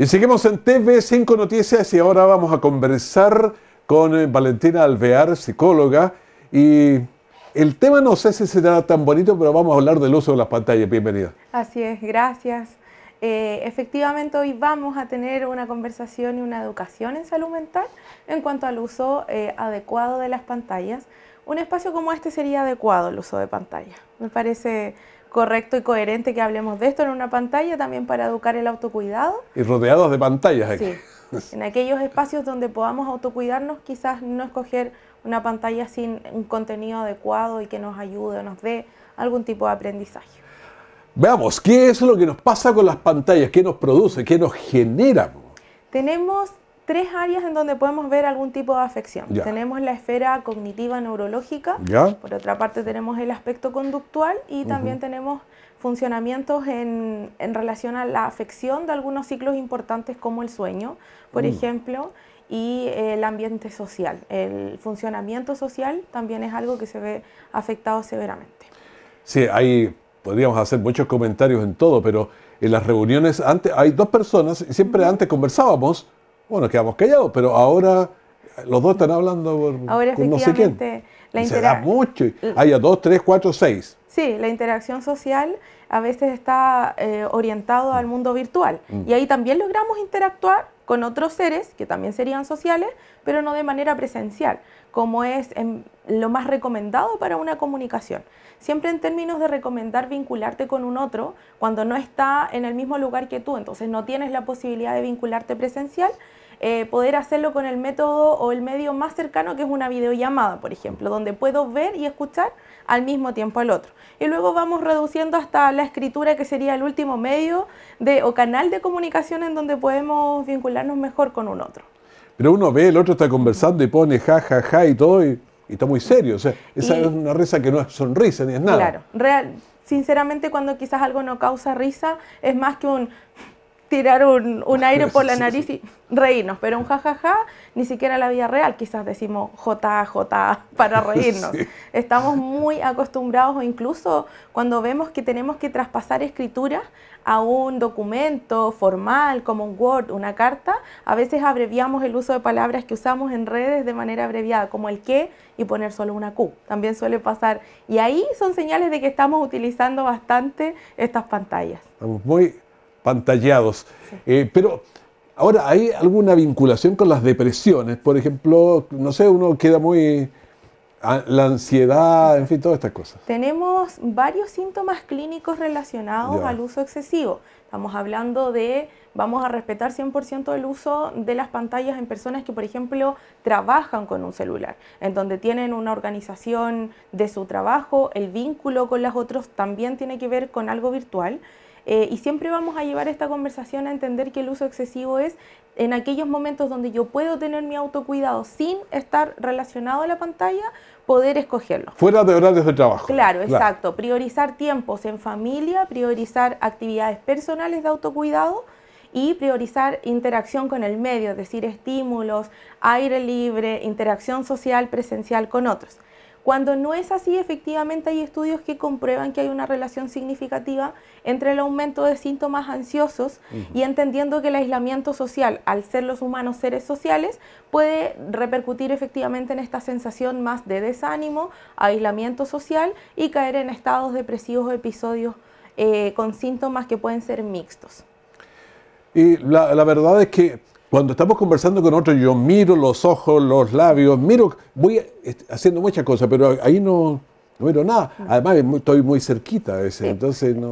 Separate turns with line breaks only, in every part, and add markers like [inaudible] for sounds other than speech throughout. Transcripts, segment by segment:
Y seguimos en TV5 Noticias y ahora vamos a conversar con eh, Valentina Alvear, psicóloga. Y el tema no sé si será tan bonito, pero vamos a hablar del uso de las pantallas. Bienvenida.
Así es, gracias. Eh, efectivamente, hoy vamos a tener una conversación y una educación en salud mental en cuanto al uso eh, adecuado de las pantallas. Un espacio como este sería adecuado el uso de pantalla. Me parece correcto y coherente que hablemos de esto en una pantalla, también para educar el autocuidado.
Y rodeados de pantallas aquí. Sí.
[laughs] En aquellos espacios donde podamos autocuidarnos, quizás no escoger una pantalla sin un contenido adecuado y que nos ayude, o nos dé algún tipo de aprendizaje.
Veamos, ¿qué es lo que nos pasa con las pantallas? ¿Qué nos produce? ¿Qué nos genera?
Tenemos tres áreas en donde podemos ver algún tipo de afección. Tenemos la esfera cognitiva neurológica, por otra parte tenemos el aspecto conductual y también tenemos funcionamientos en, en, relación a la afección de algunos ciclos importantes como el sueño, por mm. ejemplo, y el ambiente social. El funcionamiento social también es algo que se ve afectado severamente.
Sí, ahí podríamos hacer muchos comentarios en todo, pero en las reuniones antes hay dos personas, y siempre antes conversábamos, bueno, quedamos callados, pero ahora los dos están hablando ahora, con no sé quién. La se da mucho. Hay a ah, dos, tres, cuatro, seis.
Sí, la interacción social a veces está eh, orientado al mundo virtual. Mm. Y ahí también logramos interactuar con otros seres que también serían sociales, pero no de manera presencial, como es lo más recomendado para una comunicación. Siempre en términos de recomendar vincularte con un otro cuando no está en el mismo lugar que tú, entonces no tienes la posibilidad de vincularte presencial eh, poder hacerlo con el método o el medio más cercano que es una videollamada, por ejemplo, donde puedo ver y escuchar al mismo tiempo al otro. Y luego vamos reduciendo hasta la escritura, que sería el último medio de, o canal de comunicación en donde podemos vincularnos mejor con un otro.
Pero uno ve, el otro está conversando y pone ja, ja, ja y todo, y, está muy serio. esa es una risa que no es sonrisa ni es nada. Claro,
real, sinceramente cuando quizás algo no causa risa, es más que un tirar un, aire por la nariz y reírnos, pero un jajaja, ni siquiera en la vida real quizás decimos JJ para [laughs] reírnos. Estamos muy acostumbrados o incluso cuando vemos que tenemos que traspasar escritura a un documento formal como un Word, una carta, a veces abreviamos el uso de palabras que usamos en redes de manera abreviada, como el que y poner solo una Q. También suele pasar. Y ahí son señales de que estamos utilizando bastante estas pantallas
pantallados. Eh, pero ahora, ¿hay alguna vinculación con las depresiones? Por ejemplo, no sé, uno queda muy... La ansiedad, en fin, todas estas cosas.
Tenemos varios síntomas clínicos relacionados al uso excesivo. Estamos hablando de, vamos a respetar 100% el uso de las pantallas en personas que, por ejemplo, trabajan con un celular, en donde tienen una organización de su trabajo, el vínculo con las otras también tiene que ver con algo virtual. Eh, y siempre vamos a llevar esta conversación a entender que el uso excesivo es en aquellos momentos donde yo puedo tener mi autocuidado sin estar relacionado a la pantalla, poder escogerlo.
Fuera de horarios de trabajo. claro, exacto.
Priorizar tiempos en familia, priorizar actividades personales de autocuidado y priorizar interacción con el medio, es decir, estímulos, aire libre, interacción social, presencial con otros. Cuando no es así, efectivamente hay estudios que comprueban que hay una relación significativa entre el aumento de síntomas ansiosos y entendiendo que el aislamiento social, al ser los humanos seres sociales, puede repercutir efectivamente en esta sensación más de desánimo, aislamiento social y caer en estados depresivos o episodios eh, con síntomas que pueden ser mixtos.
Y la verdad es que cuando estamos conversando con otros, yo miro los ojos, los labios, miro, voy haciendo muchas cosas, pero ahí no, no miro nada. Además, estoy muy cerquita a veces, entonces no,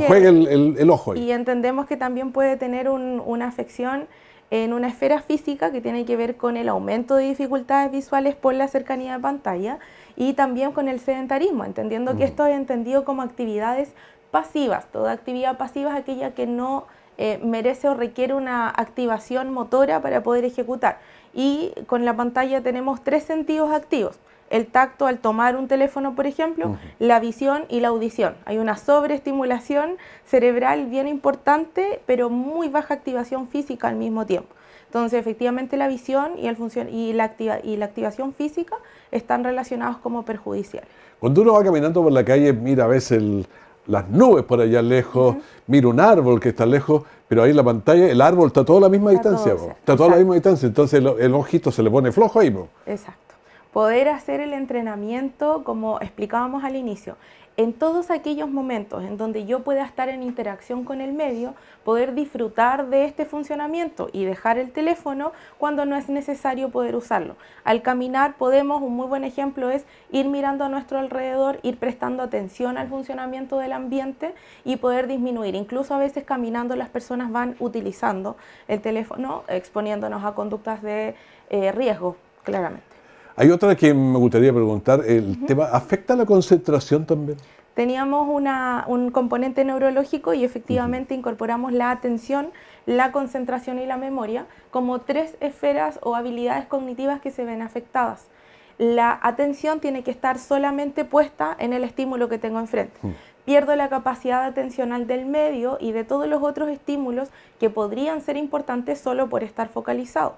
juega el, ojo. Y
entendemos que también puede tener una afección en una esfera física que tiene que ver con el aumento de dificultades visuales por la cercanía de pantalla y también con el sedentarismo, entendiendo que mm. esto es entendido como actividades pasivas. Toda actividad pasiva es aquella que no eh, merece o requiere una activación motora para poder ejecutar. Y con la pantalla tenemos tres sentidos activos. El tacto al tomar un teléfono, por ejemplo, la visión y la audición. Hay una sobreestimulación cerebral bien importante, pero muy baja activación física al mismo tiempo. Entonces, efectivamente, la visión y, el función y, la, y la activación física están relacionados como perjudiciales
Cuando uno va caminando por la calle, mira, ves el, las nubes por allá lejos, ...mira un árbol que está lejos, pero ahí en la pantalla el árbol está a toda la misma distancia, ...está está toda la misma distancia, entonces el, ojito se le pone flojo ahí. Bo.
Exacto. Poder hacer el entrenamiento como explicábamos al inicio, en todos aquellos momentos en donde yo pueda estar en interacción con el medio, poder disfrutar de este funcionamiento y dejar el teléfono cuando no es necesario poder usarlo. Al caminar podemos, un muy buen ejemplo es ir mirando a nuestro alrededor, ir prestando atención al funcionamiento del ambiente y poder disminuir. Incluso a veces caminando las personas van utilizando el teléfono, exponiéndonos a conductas de eh, riesgo, claramente.
Hay otra que me gustaría preguntar, el tema, ¿afecta la concentración también?
Teníamos un componente neurológico y efectivamente incorporamos la atención, la concentración y la memoria como tres esferas o habilidades cognitivas que se ven afectadas. La atención tiene que estar solamente puesta en el estímulo que tengo enfrente. Mm. pierdo la capacidad atencional del medio y de todos los otros estímulos que podrían ser importantes solo por estar focalizado.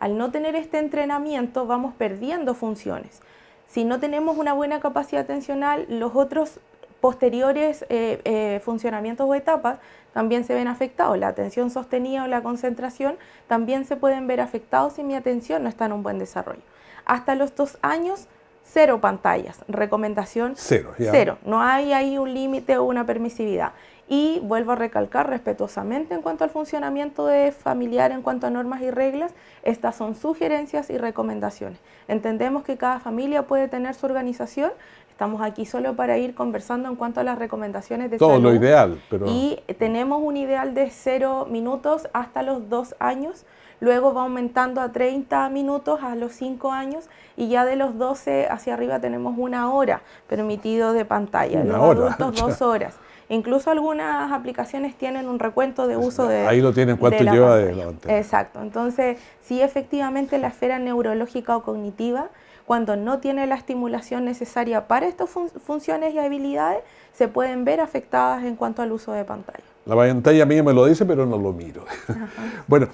Al no tener este entrenamiento vamos perdiendo funciones. Si no tenemos una buena capacidad atencional, los otros posteriores eh, eh, funcionamientos o etapas también se ven afectados. La atención sostenida o la concentración también se pueden ver afectados si mi atención no está en un buen desarrollo. Hasta los dos años, cero pantallas. Recomendación Cero. No hay ahí un límite o una permisividad y vuelvo a recalcar respetuosamente en cuanto al funcionamiento de familiar, en cuanto a normas y reglas, estas son sugerencias y recomendaciones. Entendemos que cada familia puede tener su organización, estamos aquí solo para ir conversando en cuanto a las recomendaciones de Todo lo ideal, Y tenemos un ideal de cero minutos hasta los dos años, luego va aumentando a 30 minutos a los 5 años y ya de los 12 hacia arriba tenemos una hora permitido de pantalla, una los hora. [laughs] dos horas. Incluso algunas aplicaciones tienen un recuento de uso de. Ahí lo tienen, cuánto lleva de Exacto. Entonces, sí, efectivamente, la esfera neurológica o cognitiva, cuando no tiene la estimulación necesaria para estas funciones y habilidades, se pueden ver afectadas en cuanto al uso de pantalla.
La pantalla mía me lo dice, pero no lo miro. [laughs] bueno,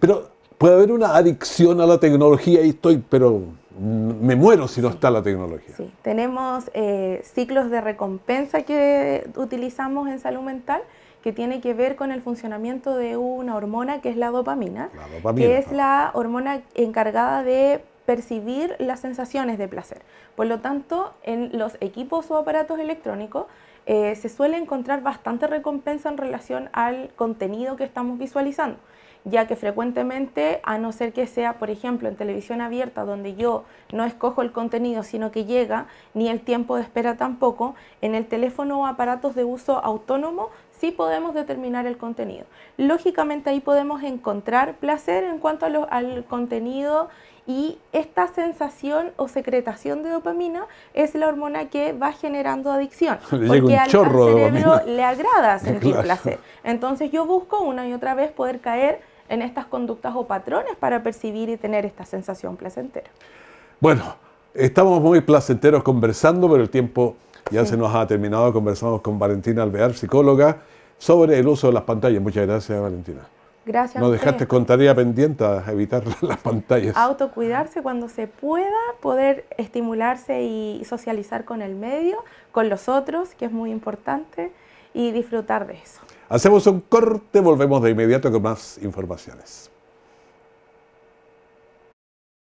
pero puede haber una adicción a la tecnología y estoy, pero me muero si no está la tecnología. Sí,
tenemos eh, ciclos de recompensa que utilizamos en salud mental que tiene que ver con el funcionamiento de una hormona que es la dopamina, que es la hormona encargada de percibir las sensaciones de placer. Por lo tanto, en los equipos o aparatos electrónicos eh, se suele encontrar bastante recompensa en relación al contenido que estamos visualizando, ya que frecuentemente, a no ser que sea, por ejemplo, en televisión abierta, donde yo no escojo el contenido, sino que llega, ni el tiempo de espera tampoco, en el teléfono o aparatos de uso autónomo sí podemos determinar el contenido. Lógicamente ahí podemos encontrar placer en cuanto al contenido y esta sensación o secretación de dopamina es la hormona que va generando adicción, [laughs] le porque al, cerebro le agrada [laughs] sentir placer. Entonces yo busco una y otra vez poder caer en estas conductas o patrones para percibir y tener esta sensación placentera.
Bueno, estamos muy placenteros conversando, pero el tiempo ya se nos ha terminado. Conversamos con Valentina Alvear, psicóloga, sobre el uso de las pantallas. Muchas gracias, Valentina. Gracias. No dejaste con tarea pendiente evitar [laughs] las pantallas.
Autocuidarse cuando se pueda, poder estimularse y socializar con el medio, con los otros, que es muy importante, y disfrutar de eso.
Hacemos un corte, volvemos de inmediato con más informaciones.